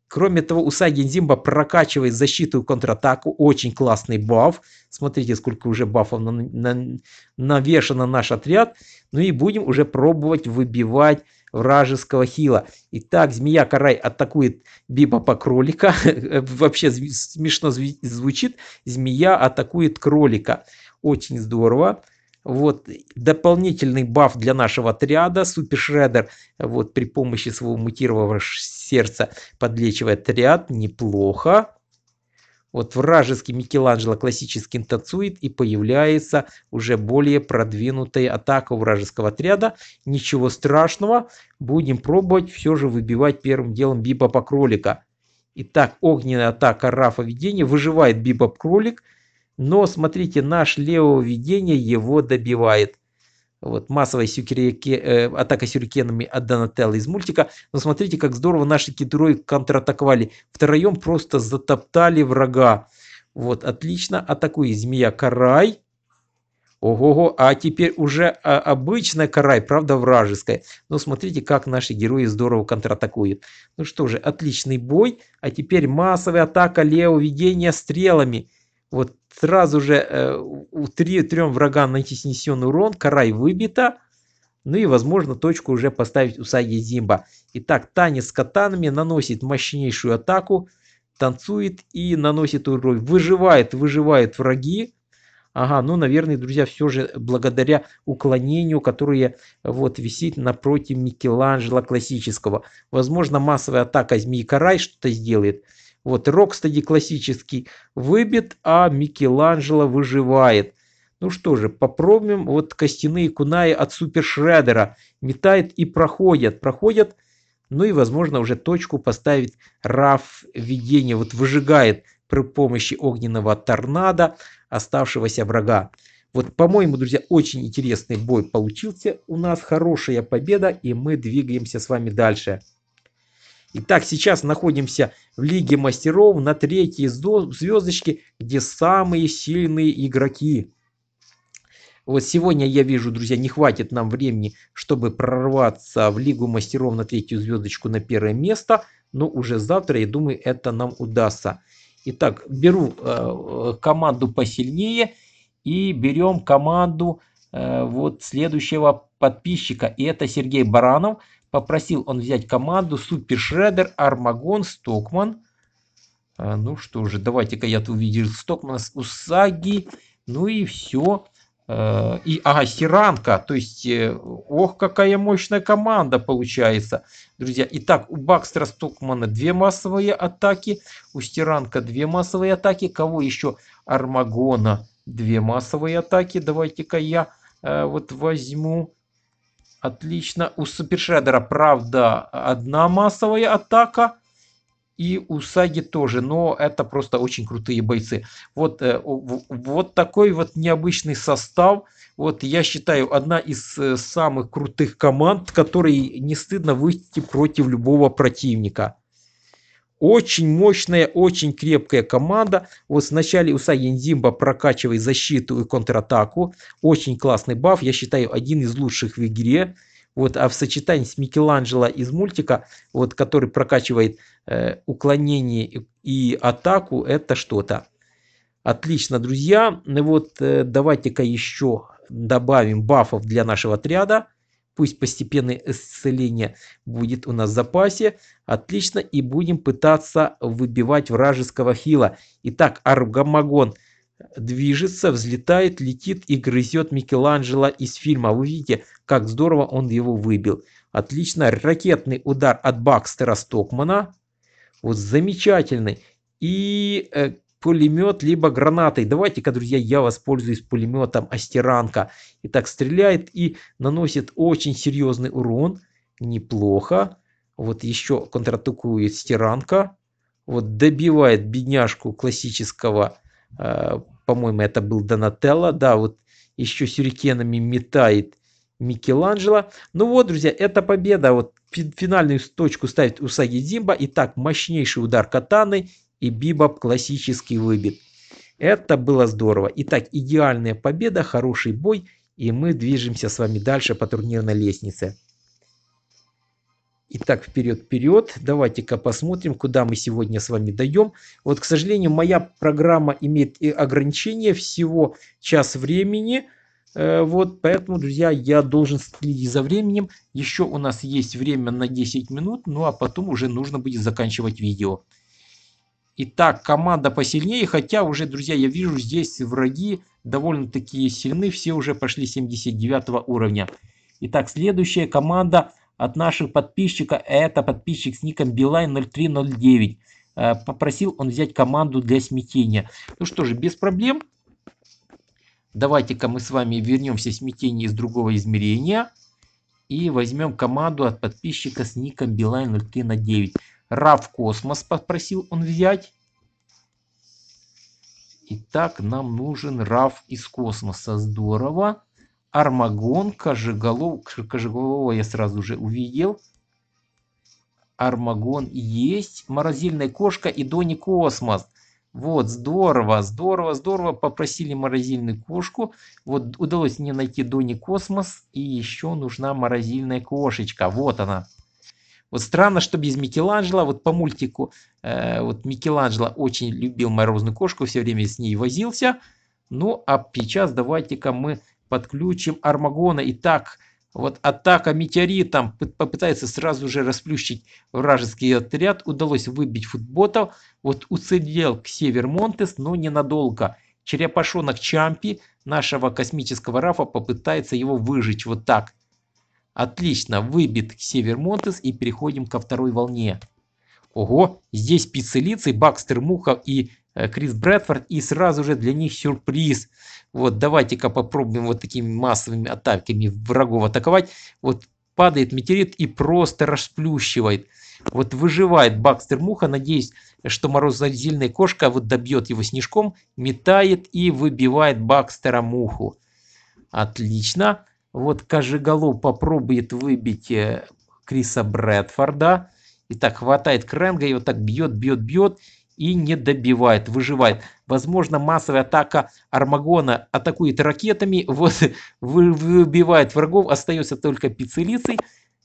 Кроме того, Усаги Димба прокачивает защиту и контратаку. Очень классный баф. Смотрите, сколько уже бафов на, на, навешено наш отряд. Ну и будем уже пробовать выбивать вражеского хила. Итак, змея Карай атакует по кролика. Вообще смешно звучит. Змея атакует кролика. Очень здорово. Вот дополнительный баф для нашего отряда Супер Шредер вот при помощи своего мутировавшего сердца подлечивает отряд Неплохо. Вот вражеский Микеланджело классическим танцует и появляется уже более продвинутая атака вражеского отряда. Ничего страшного. Будем пробовать все же выбивать первым делом Биба по кролика. Итак, огненная атака Рафа Видения выживает Бибоб кролик. Но, смотрите, наш левоведение его добивает. Вот, массовая сюкерике, э, атака сюрикенами от Донателла из мультика. Но смотрите, как здорово наши герои контратаковали. Втроем просто затоптали врага. Вот, отлично. Атакует змея Карай. Ого-го, а теперь уже а, обычная карай, правда вражеская. Но смотрите, как наши герои здорово контратакуют. Ну что же, отличный бой. А теперь массовая атака левого видения стрелами. Вот сразу же э, у три, трем врагам найти снесен урон, карай выбита. Ну и, возможно, точку уже поставить у Саги Зимба. Итак, Таня с катанами наносит мощнейшую атаку. Танцует и наносит урон. Выживает, выживает враги. Ага, ну, наверное, друзья, все же благодаря уклонению, которое вот висит напротив Микеланджело классического. Возможно, массовая атака Змеи Карай что-то сделает. Вот Рокстеди классический выбит, а Микеланджело выживает. Ну что же, попробуем. Вот костяные кунаи от Супер Шредера метает и проходят. Проходят, ну и возможно уже точку поставить Раф Видение. Вот выжигает при помощи огненного торнадо оставшегося врага. Вот, по-моему, друзья, очень интересный бой получился. У нас хорошая победа, и мы двигаемся с вами дальше. Итак, сейчас находимся в Лиге Мастеров на третьей звездочке, где самые сильные игроки. Вот сегодня я вижу, друзья, не хватит нам времени, чтобы прорваться в Лигу Мастеров на третью звездочку на первое место. Но уже завтра, я думаю, это нам удастся. Итак, беру э, э команду посильнее и берем команду э, вот следующего подписчика. И это Сергей Баранов. Попросил он взять команду Супер Шредер, Армагон, Стокман. А, ну что же, давайте-ка я тут увидел Стокмана Усаги. Ну и все. А, и, ага, Сиранка. То есть, э, ох, какая мощная команда получается. Друзья, итак, у Бакстера Стокмана две массовые атаки. У Сиранка две массовые атаки. Кого еще? Армагона две массовые атаки. Давайте-ка я э, вот возьму Отлично. У Супершредера, правда, одна массовая атака. И у Саги тоже. Но это просто очень крутые бойцы. Вот, э, вот такой вот необычный состав. Вот я считаю, одна из э, самых крутых команд, которой не стыдно выйти против любого противника. Очень мощная, очень крепкая команда. Вот сначала у Саензимба прокачивает защиту и контратаку. Очень классный баф. Я считаю, один из лучших в игре. Вот, а в сочетании с Микеланджело из мультика, вот, который прокачивает э, уклонение и атаку, это что-то. Отлично, друзья. ну Вот, э, давайте-ка еще добавим бафов для нашего отряда. Пусть постепенное исцеление будет у нас в запасе. Отлично. И будем пытаться выбивать вражеского хила. Итак, Аргамагон движется, взлетает, летит и грызет Микеланджело из фильма. Вы видите, как здорово он его выбил. Отлично. Ракетный удар от Бакстера Стокмана. Вот замечательный. И э, пулемет, либо гранатой. Давайте-ка, друзья, я воспользуюсь пулеметом Астеранка. и так стреляет и наносит очень серьезный урон. Неплохо. Вот еще контратакует Астеранка. Вот добивает бедняжку классического, э, по-моему, это был Донателло. Да, вот еще сюрикенами метает Микеланджело. Ну вот, друзья, это победа. Вот финальную точку ставит Усаги Димба. Итак, мощнейший удар катаны и бибоп классический выбит. Это было здорово. Итак, идеальная победа, хороший бой, и мы движемся с вами дальше по турнирной лестнице. Итак, вперед-вперед. Давайте-ка посмотрим, куда мы сегодня с вами даем. Вот, к сожалению, моя программа имеет ограничение всего час времени. Э, вот, поэтому, друзья, я должен следить за временем. Еще у нас есть время на 10 минут, ну а потом уже нужно будет заканчивать видео. Итак, команда посильнее, хотя уже, друзья, я вижу здесь враги довольно-таки сильны, все уже пошли 79 уровня. Итак, следующая команда от наших подписчика, это подписчик с ником Билайн0309. Э, попросил он взять команду для смятения. Ну что же, без проблем. Давайте-ка мы с вами вернемся в смятение из другого измерения. И возьмем команду от подписчика с ником Билайн0309. Рав Космос попросил он взять. Итак, нам нужен Рав из космоса. Здорово. Армагон, Кожеголов. Кожеголова я сразу же увидел. Армагон есть. Морозильная кошка и Дони Космос. Вот, здорово, здорово, здорово. Попросили морозильную кошку. Вот удалось мне найти Дони Космос. И еще нужна морозильная кошечка. Вот она. Вот странно, что без Микеланджело, вот по мультику, э, вот Микеланджело очень любил морозную кошку, все время с ней возился. Ну, а сейчас давайте-ка мы подключим Армагона. И так, вот атака метеоритом попытается сразу же расплющить вражеский отряд. Удалось выбить футботов. Вот уцелел к север Монтес, но ненадолго. Черепашонок Чампи, нашего космического Рафа, попытается его выжечь вот так. Отлично, выбит Север Монтес и переходим ко второй волне. Ого, здесь Пиццелицей, Бакстер Мухов и э, Крис Брэдфорд. И сразу же для них сюрприз. Вот давайте-ка попробуем вот такими массовыми атаками врагов атаковать. Вот падает метеорит и просто расплющивает. Вот выживает Бакстер Муха, надеюсь, что морозозельная кошка вот добьет его снежком, метает и выбивает Бакстера Муху. Отлично. Вот Кожеголов попробует выбить э, Криса Брэдфорда. И так хватает Кренга, его так бьет, бьет, бьет и не добивает, выживает. Возможно, массовая атака Армагона атакует ракетами, вот выбивает врагов, остается только пиццелицей.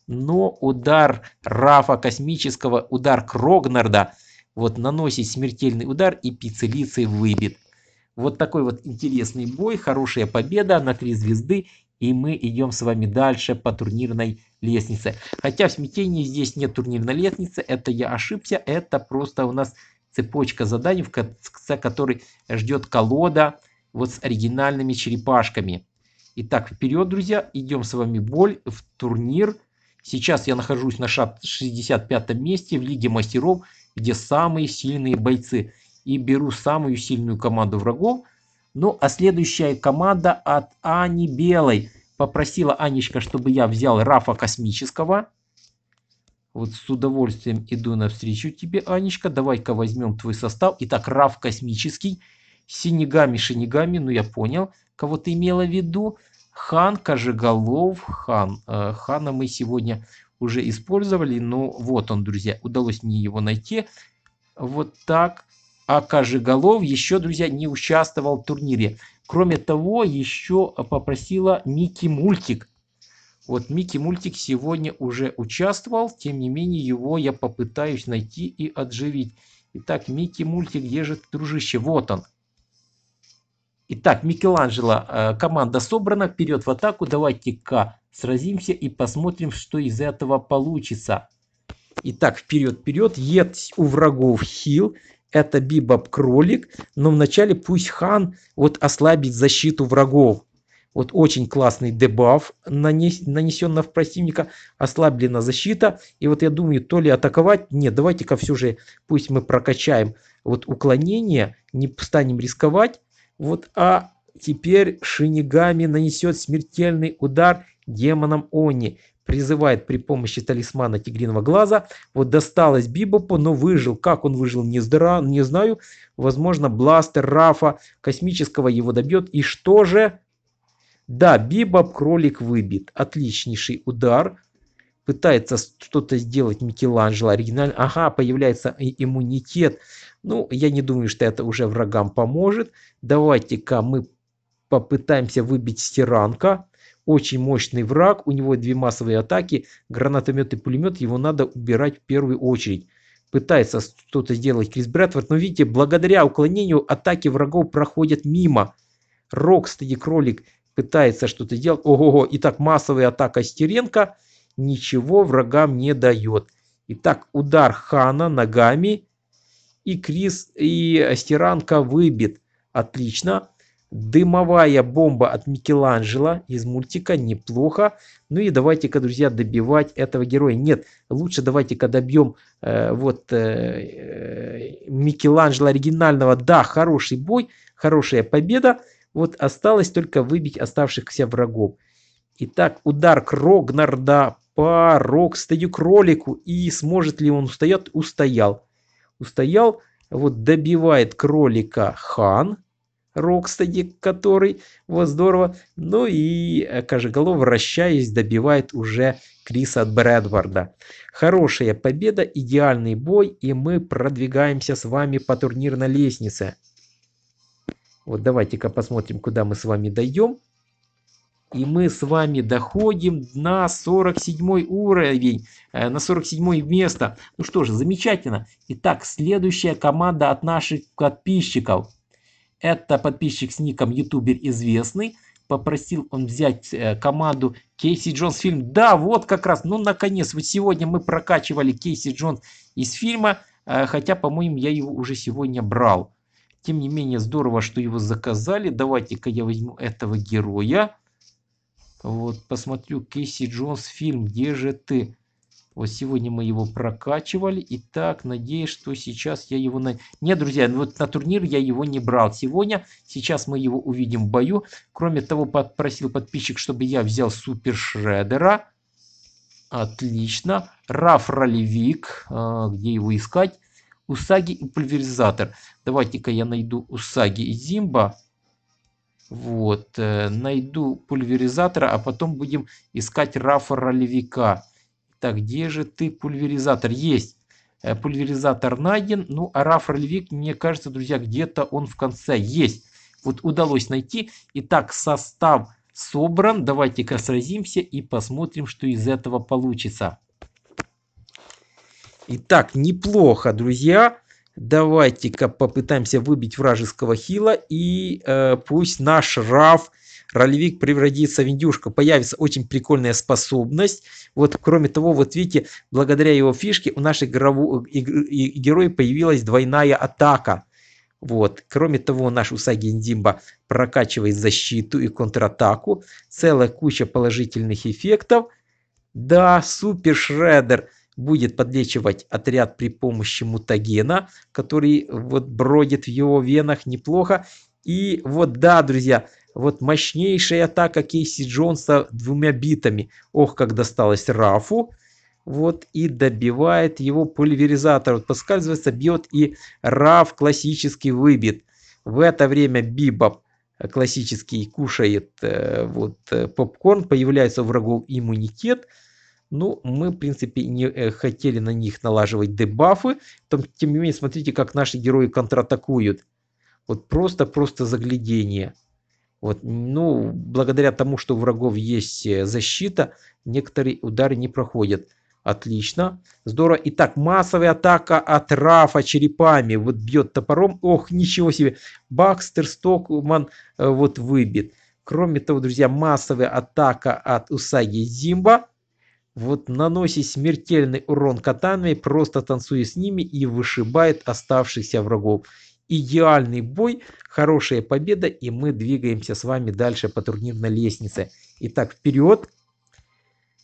Но удар Рафа Космического, удар Крогнарда, вот наносит смертельный удар и пиццелицей выбит. Вот такой вот интересный бой, хорошая победа на три звезды и мы идем с вами дальше по турнирной лестнице. Хотя в смятении здесь нет турнирной лестницы, это я ошибся, это просто у нас цепочка заданий, в конце которой ждет колода вот с оригинальными черепашками. Итак, вперед, друзья, идем с вами боль в турнир. Сейчас я нахожусь на 65 месте в Лиге Мастеров, где самые сильные бойцы. И беру самую сильную команду врагов – ну, а следующая команда от Ани Белой. Попросила Анечка, чтобы я взял Рафа Космического. Вот с удовольствием иду навстречу тебе, Анечка. Давай-ка возьмем твой состав. Итак, Раф Космический. Синегами, Шинигами, ну я понял, кого ты имела в виду. Хан, Кожеголов, Хан. Э, Хана мы сегодня уже использовали, но ну, вот он, друзья, удалось мне его найти. Вот так. А Кожеголов еще, друзья, не участвовал в турнире. Кроме того, еще попросила Микки Мультик. Вот Микки Мультик сегодня уже участвовал, тем не менее его я попытаюсь найти и отживить. Итак, Микки Мультик, где же дружище? Вот он. Итак, Микеланджело, э, команда собрана, вперед в атаку, давайте-ка сразимся и посмотрим, что из этого получится. Итак, вперед, вперед, есть у врагов хил это бибоп кролик, но вначале пусть хан вот ослабит защиту врагов. Вот очень классный дебаф нанесен на противника, ослаблена защита. И вот я думаю, то ли атаковать, нет, давайте-ка все же, пусть мы прокачаем вот уклонение, не станем рисковать. Вот, а теперь Шинигами нанесет смертельный удар демонам Они призывает при помощи талисмана тигриного глаза. Вот досталось Бибопу, но выжил. Как он выжил, не, здра... не знаю. Возможно, бластер Рафа космического его добьет. И что же? Да, Бибоп кролик выбит. Отличнейший удар. Пытается что-то сделать Микеланджело оригинально. Ага, появляется иммунитет. Ну, я не думаю, что это уже врагам поможет. Давайте-ка мы попытаемся выбить стиранка очень мощный враг, у него две массовые атаки, гранатомет и пулемет, его надо убирать в первую очередь. Пытается что-то сделать Крис Брэдфорд, но видите, благодаря уклонению атаки врагов проходят мимо. Рок, кстати, кролик пытается что-то делать. Ого-го, и так массовая атака Стеренко ничего врагам не дает. Итак, удар Хана ногами и Крис и Стеранко выбит. Отлично. Дымовая бомба от Микеланджело из мультика неплохо. Ну и давайте-ка, друзья, добивать этого героя. Нет, лучше давайте-ка добьем э, вот э, э Микеланджело оригинального. Да, хороший бой, хорошая победа. Вот осталось только выбить оставшихся врагов. Итак, удар Крогнарда по Рокстею кролику. И сможет ли он устоять? Устоял. Устоял. Вот добивает кролика Хан. Рокстеди, который, вот здорово. Ну и э, Кожеголов, вращаясь, добивает уже Криса Брэдварда. Хорошая победа, идеальный бой, и мы продвигаемся с вами по турнирной лестнице. Вот давайте-ка посмотрим, куда мы с вами дойдем. И мы с вами доходим на 47 уровень, э, на 47 место. Ну что же, замечательно. Итак, следующая команда от наших подписчиков – это подписчик с ником ютубер известный. Попросил он взять э, команду Кейси Джонс фильм. Да, вот как раз, ну наконец, вот сегодня мы прокачивали Кейси Джонс из фильма, э, хотя, по-моему, я его уже сегодня брал. Тем не менее, здорово, что его заказали. Давайте-ка я возьму этого героя. Вот, посмотрю Кейси Джонс фильм «Где же ты?». Вот сегодня мы его прокачивали. И так, надеюсь, что сейчас я его... На... Нет, друзья, ну вот на турнир я его не брал сегодня. Сейчас мы его увидим в бою. Кроме того, попросил подписчик, чтобы я взял Супер Шредера. Отлично. Раф Ролевик. А, где его искать? Усаги и Пульверизатор. Давайте-ка я найду Усаги и Зимба. Вот. Э, найду Пульверизатора, а потом будем искать Рафа Ролевика. Так, где же ты, пульверизатор? Есть. Э, пульверизатор найден. Ну, а Раф Рельвик, мне кажется, друзья, где-то он в конце. Есть. Вот удалось найти. Итак, состав собран. Давайте-ка сразимся и посмотрим, что из этого получится. Итак, неплохо, друзья. Давайте-ка попытаемся выбить вражеского хила. И э, пусть наш Раф... Раф ролевик превратится в индюшку, Появится очень прикольная способность. Вот, кроме того, вот видите, благодаря его фишке у наших игрового, и, героя появилась двойная атака. Вот. Кроме того, наш Усаги Индимба прокачивает защиту и контратаку. Целая куча положительных эффектов. Да, Супер Шредер будет подлечивать отряд при помощи мутагена, который вот бродит в его венах неплохо. И вот да, друзья, вот мощнейшая атака Кейси Джонса двумя битами. Ох, как досталось Рафу. Вот и добивает его пульверизатор. Вот поскальзывается, бьет и Раф классический выбит. В это время Бибоп классический кушает э, вот э, попкорн, появляется у врагов иммунитет. Ну, мы, в принципе, не э, хотели на них налаживать дебафы. Там, тем не менее, смотрите, как наши герои контратакуют. Вот просто-просто заглядение. Вот, ну, благодаря тому, что у врагов есть э, защита, некоторые удары не проходят. Отлично. Здорово. Итак, массовая атака от Рафа черепами. Вот бьет топором. Ох, ничего себе. Бакстер, Стокман э, вот выбит. Кроме того, друзья, массовая атака от Усаги Зимба. Вот наносит смертельный урон катанами, просто танцует с ними и вышибает оставшихся врагов идеальный бой, хорошая победа, и мы двигаемся с вами дальше по турнирной лестнице. Итак, вперед!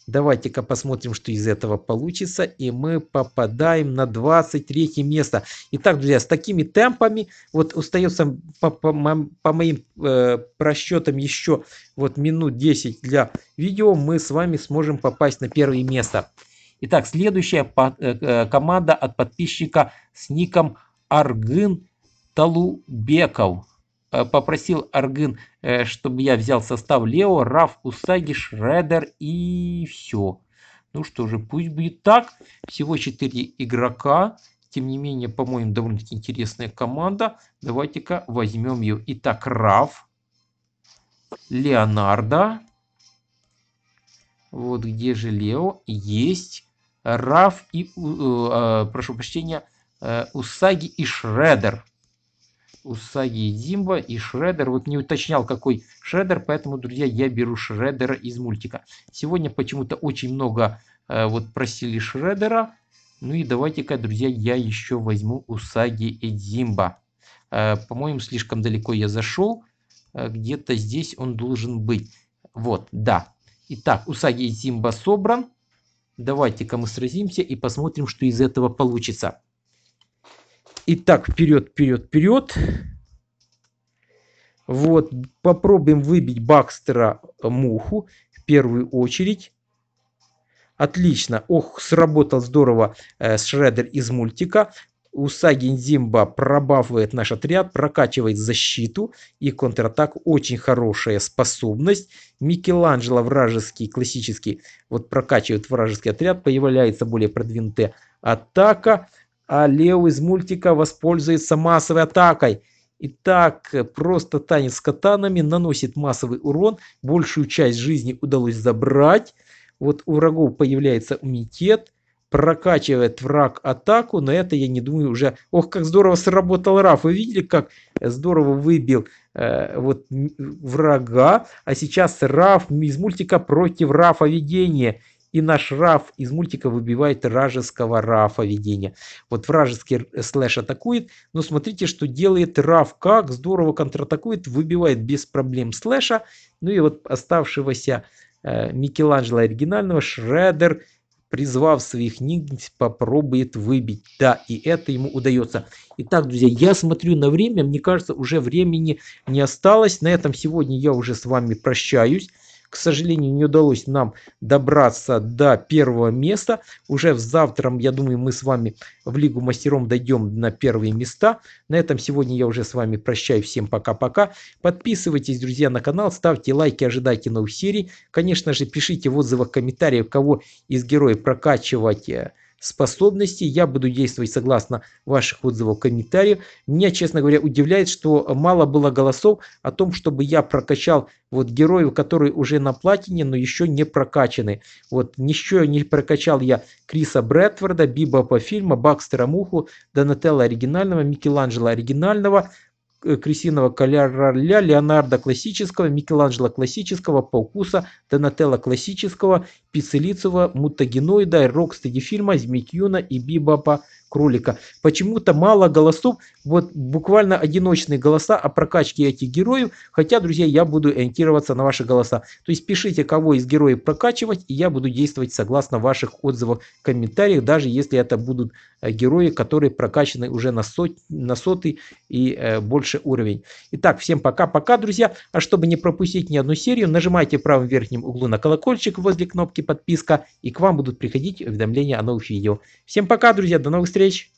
Давайте-ка посмотрим, что из этого получится. И мы попадаем на 23 место. Итак, друзья, с такими темпами, вот остается по, по, по моим э, просчетам еще вот минут 10 для видео, мы с вами сможем попасть на первое место. Итак, следующая под, э, э, команда от подписчика с ником Аргын Талубеков. Э, попросил Аргын, э, чтобы я взял состав Лео, Раф, Усаги, Шредер и все. Ну что же, пусть будет так. Всего 4 игрока. Тем не менее, по-моему, довольно-таки интересная команда. Давайте-ка возьмем ее. Итак, Раф. Леонардо. Вот где же Лео? Есть. Раф и, э, э прошу прощения, э, Усаги и Шредер. Усаги и Зимба и Шредер. Вот не уточнял, какой Шредер, поэтому, друзья, я беру Шредера из мультика. Сегодня почему-то очень много э, вот просили Шредера. Ну и давайте-ка, друзья, я еще возьму Усаги и Зимба. Э, По-моему, слишком далеко я зашел. Э, Где-то здесь он должен быть. Вот, да. Итак, Усаги и Зимба собран. Давайте-ка мы сразимся и посмотрим, что из этого получится. Итак, вперед, вперед, вперед. Вот, попробуем выбить Бакстера э, муху в первую очередь. Отлично. Ох, сработал здорово э, Шредер из мультика. Усагин Зимба пробавывает наш отряд, прокачивает защиту и контратак. Очень хорошая способность. Микеланджело вражеский, классический, вот прокачивает вражеский отряд. Появляется более продвинутая атака а Лео из мультика воспользуется массовой атакой. Итак, просто танец с катанами наносит массовый урон. Большую часть жизни удалось забрать. Вот у врагов появляется умитет, Прокачивает враг атаку, но это я не думаю уже... Ох, как здорово сработал Раф. Вы видели, как здорово выбил э, вот врага. А сейчас Раф из мультика против Рафа видения. И наш Раф из мультика выбивает вражеского Рафа ведения. Вот вражеский э, слэш атакует, но смотрите, что делает Раф, как здорово контратакует, выбивает без проблем слэша. Ну и вот оставшегося э, Микеланджело оригинального Шредер призвав своих ниндзя, попробует выбить. Да, и это ему удается. Итак, друзья, я смотрю на время. Мне кажется, уже времени не осталось. На этом сегодня я уже с вами прощаюсь. К сожалению, не удалось нам добраться до первого места. Уже завтра, я думаю, мы с вами в Лигу мастером дойдем на первые места. На этом сегодня я уже с вами прощаюсь. Всем пока-пока. Подписывайтесь, друзья, на канал, ставьте лайки, ожидайте новых серий. Конечно же, пишите в отзывах, комментариях, кого из героев прокачивать э, способностей. Я буду действовать согласно ваших отзывов, комментариев. Меня, честно говоря, удивляет, что мало было голосов о том, чтобы я прокачал вот героев, которые уже на платине, но еще не прокачаны. Вот еще не прокачал я Криса Брэдфорда, Биба по фильма, Бакстера Муху, Донателла оригинального, Микеланджело оригинального, Э, крысиного короля, Леонардо классического, Микеланджело классического, Паукуса, Донателло классического, Пиццелицева, Мутагеноида, Рокстеди фильма, Змейтьюна и Бибапа кролика. Почему-то мало голосов, вот буквально одиночные голоса о прокачке этих героев, хотя, друзья, я буду ориентироваться на ваши голоса. То есть пишите, кого из героев прокачивать, и я буду действовать согласно ваших отзывов, комментариях, даже если это будут э, герои, которые прокачаны уже на, сот, на сотый и э, больше уровень. Итак, всем пока-пока, друзья. А чтобы не пропустить ни одну серию, нажимайте в правом верхнем углу на колокольчик возле кнопки подписка, и к вам будут приходить уведомления о новых видео. Всем пока, друзья, до новых встреч! встреч!